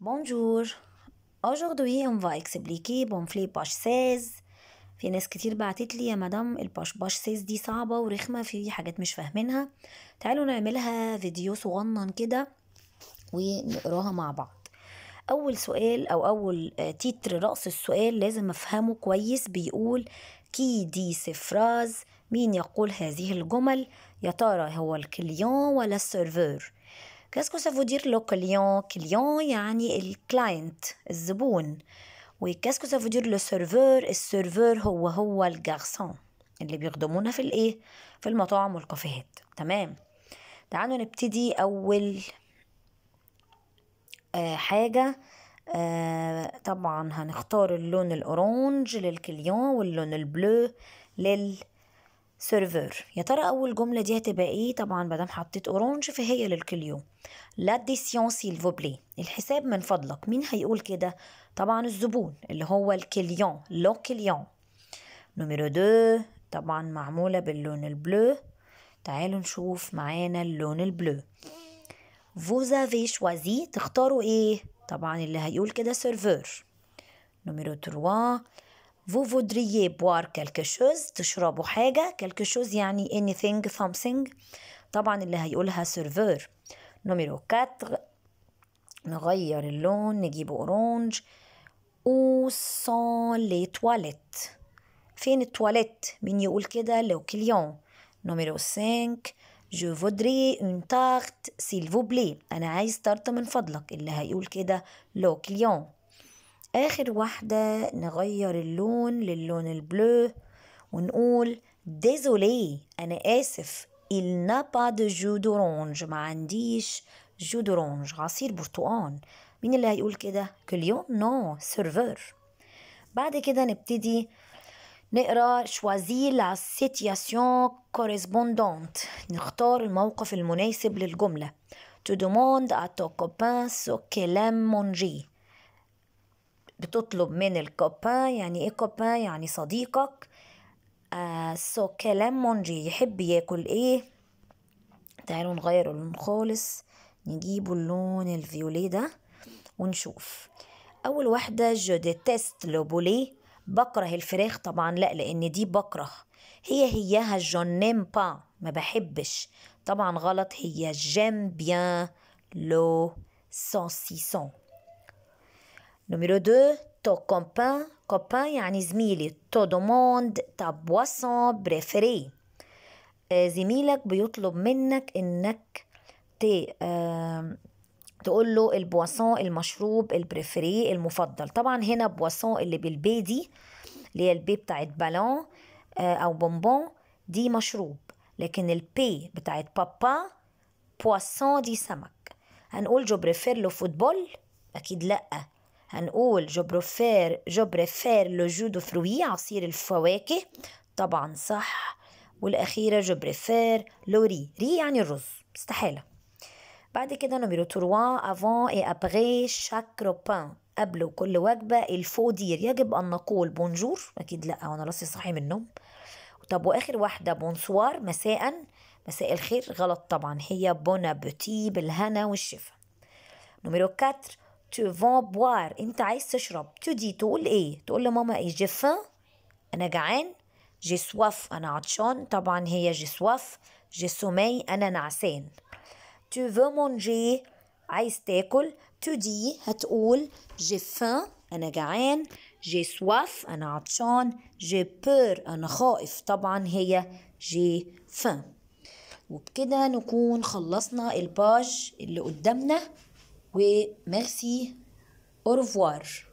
بونجور Aujourd'hui, اون فا اكسبليكي بونفلي باش 16 في ناس كتير بعتت لي يا مدام الباش باش 16 دي صعبة ورخمة في حاجات مش فاهمينها تعالوا نعملها فيديو صغنن كده ونقراها مع بعض أول سؤال أو أول تيتر رأس السؤال لازم أفهمه كويس بيقول كي دي سفراز مين يقول هذه الجمل يا ترى هو الكليون ولا السيرفور quest كو سافو دير لو كليون كليون يعني الكلاينت الزبون وكاس كو سافو دير لو سيرفور السيرفور هو هو الجارسون اللي بيخدمونا في الايه في المطاعم والكافيهات تمام تعالوا نبتدي اول آه حاجه آه طبعا هنختار اللون الاورنج للكليون واللون البلو لل سيرفر يا ترى اول جمله دي هتبقى ايه طبعا مادام حطيت اورانج فهي للكليو لاديسيون سيل فوبلي الحساب من فضلك مين هيقول كده طبعا الزبون اللي هو الكليون لو كليون نوميرو دو طبعا معموله باللون البلو تعالوا نشوف معانا اللون البلو فوزا في شوازي تختاروا ايه طبعا اللي هيقول كده سيرفر نوميرو 3 Vous voudriez boire quelque chose تشربوا حاجة quelque chose يعني anything something طبعا اللي هيقولها سيرفور نوميرو 4 نغير اللون نجيب اورانج او سون لي تواليت فين التواليت مين يقول كده لو كليون نوميرو 5 جو فودري اون تارت سيل بلي انا عايز تارت من فضلك اللي هيقول كده لو كليون آخر واحدة نغير اللون للون البلو ونقول ديزولي أنا آسف il n'a pas de jus d'orange ما عنديش جو دورونج عصير برتقان مين اللي هيقول كده كليون نو no. بعد كده نبتدي نقرا شوازي لا سيتياسيون كوريسبوندونت نختار الموقف المناسب للجمله تو دوموند ا تو كوبان سو كيلام مونجي بتطلب من الكوبا يعني ايه كوبا يعني صديقك آه سو كلام مونجي يحب ياكل ايه تعالوا نغير اللون خالص نجيب اللون الفيولي ده ونشوف اول واحده جو ديتست لو بولي بكره الفراخ طبعا لا لان دي بكره هي هياها جون نيم با ما بحبش طبعا غلط هي جيم بيان لو سانسيسون نوميرو دو تو كومبان كومبان يعني زميلي تو دوموند تا بواسون بريفري زميلك بيطلب منك انك تي تقول له البواسون المشروب البريفري المفضل طبعا هنا بواسون اللي بالبي دي اللي هي البي بتاعت بالون او بونبون دي مشروب لكن البي بتاعت بابا بواسون دي سمك هنقول جو بريفير لو فوتبول اكيد لا هنقول جو بروفير جو بريفير لو جو دو فروي عصير الفواكه طبعا صح والأخيرة جو بريفير لو ري ري يعني الرز استحالة بعد كده نميرو تروا افون اي ابغي شاك روبان قبل كل وجبة الفو دير يجب أن نقول بونجور أكيد لأ وأنا لسه صاحي من النوم طب وآخر واحدة بونسوار مساء مساء الخير غلط طبعا هي بون بالهنا والشفا نميرو 4 تو فون بوار انت عايز تشرب تو دي تقول ايه تقول لماما ايه j'ai انا جعان جي سواف انا عطشان طبعا هي جي سواف جي سومي انا نعسان تو فو مونجي عايز تاكل تو دي هتقول جي فان انا جعان جي سواف انا عطشان جي بير انا خائف طبعا هي جي فان وبكده نكون خلصنا الباج اللي قدامنا Oui, merci. Au revoir.